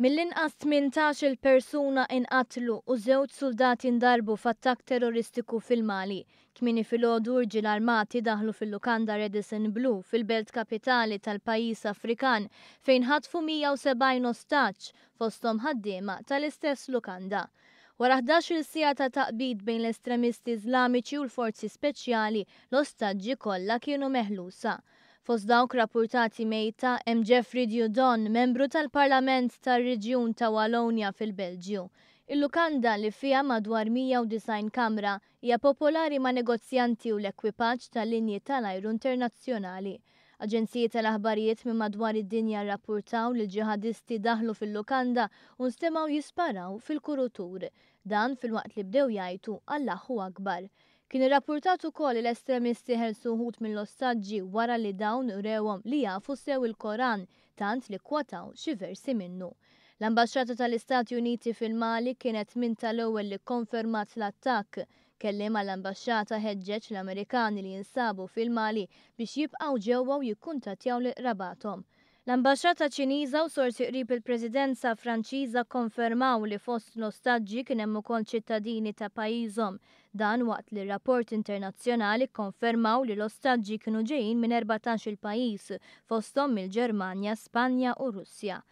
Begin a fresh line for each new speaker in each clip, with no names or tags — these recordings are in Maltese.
Mill-inqas 18 il-persuna inqatlu u żewġ soldati ndarbu f'attakk terroristiku fil-Mali. Kmini fil-ħodu ġil armati daħlu fil-lukanda Redison Blue fil-belt kapitali tal-pajis Afrikan fejn ħatfu 170 ostaċ fostom ħaddiema tal-istess lukanda. Wara 11 sija ta' taqbid bejn l-estremisti iżlamiċi u l-forzi speċjali, l-ostaġġi kollha kienu meħlusa. Fos dawk rapportati mejta hemm Jeffrey Dudon, membru tal-Parlament tar-Reġjun ta' Walonja fil-Belġju. Il-lukanda li fija madwar 190 kamra hija popolari ma' negozjanti u l-ekwipaġġ tal-linji tal-ajru internazzjonali. Aġenziji tal-aħbarijiet minn madwar id-dinja rrapportaw li ġihadisti daħlu fil-lukanda u nstemaw jisparaw fil-kurutur. Dan fil-waqt li bdew jajtu għallahu akbar. Kien irrapportat ukoll l-estremisti ħelsu ħut mill-ostaġġi wara li dawn rewhom li jafu sew il-Koran tant li kwataw xi versi minnu. l ambaxxata tal-Istati Uniti fil-Mali kienet min tal-ewwel li konfermat l-attakk kellima l ambasċata ħeġġeġ l-Amerikani li jinsabu fil-Mali biex jibqaw ġewwa u jikkuntatjaw li rabatom. L-ambasċata ċiniża u sorsi qrib il-Presidenza Franċiża konfermaw li fost nostaġġi kien hemm ukoll ċittadini ta' pajjiżhom. Dan waqt li rapport internazzjonali konfermaw li l-ostaġġi kienu ġejjin minn 14 il-pajjiż fosthom mill-Ġermanja, Spanja u Russja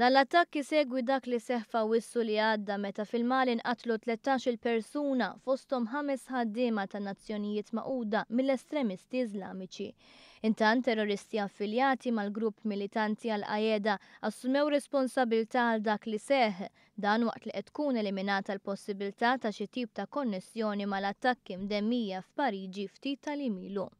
l attakki segwi dak li seħfa wissu li għadda meta fil-Mali nqatlu 13 il-persuna fostom ħames ħaddiema ta' nazzjonijiet maquda mill-estremisti iżlamiċi. Intan terroristi affiljati mal-grupp militanti għal-Qajeda assumew responsabilta għal dak li seħ dan waqt li qed tkun eliminata l-possibilità ta' xi tip ta' konnessjoni mal-attakki mdemmija f'Pariġi ftit tal-imilu.